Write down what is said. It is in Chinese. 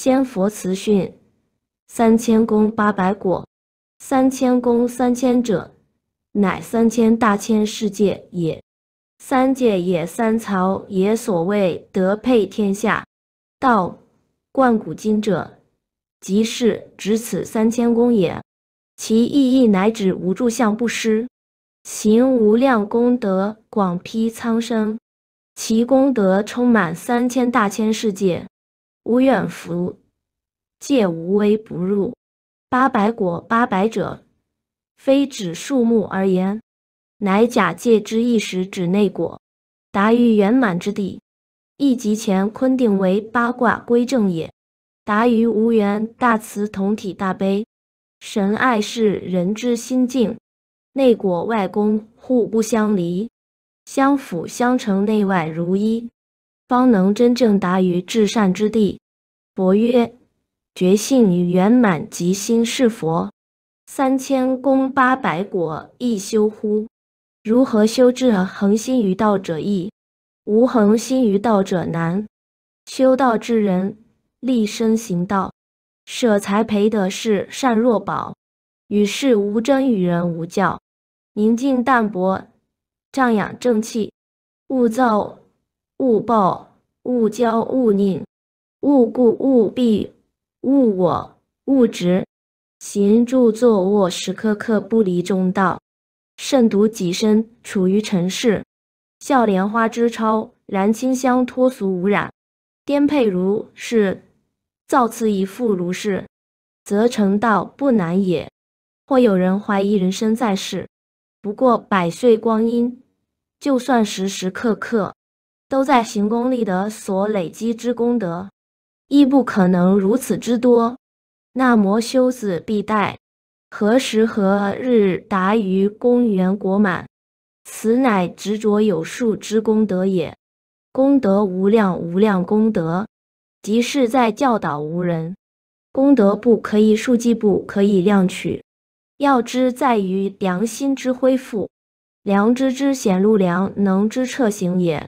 仙佛慈训：三千功八百果，三千功三千者，乃三千大千世界也。三界也，三曹也。所谓德配天下，道贯古今者，即是指此三千功也。其意义乃指无住相不失，行无量功德，广披苍生，其功德充满三千大千世界。无远福，戒无微不入。八百果八百者，非指数目而言，乃假借之一时指内果，达于圆满之地，一即前坤定为八卦归正也。达于无缘大慈，同体大悲，神爱世人之心境，内果外功互不相离，相辅相成，内外如一。方能真正达于至善之地。佛曰：“觉性与圆满即心是佛，三千功八百果，亦修乎？如何修至恒心于道者易，无恒心于道者难。修道之人，立身行道，舍财培德，是善若宝，与世无争，与人无教，宁静淡泊，仗养正气，勿躁。”勿暴，勿骄，勿佞，勿固，勿避，勿我，勿执。行住坐卧时，刻刻不离中道。慎独己身，处于尘世，笑莲花之超然，清香脱俗无染。颠沛如是，造次以复如是，则成道不难也。或有人怀疑人生在世，不过百岁光阴，就算时时刻刻。都在行功立德所累积之功德，亦不可能如此之多。那摩修子必待何时何日达于公元果满？此乃执着有数之功德也。功德无量无量功德，即是在教导无人。功德不可以数计，不可以量取。要之在于良心之恢复，良知之显露，良能之彻行也。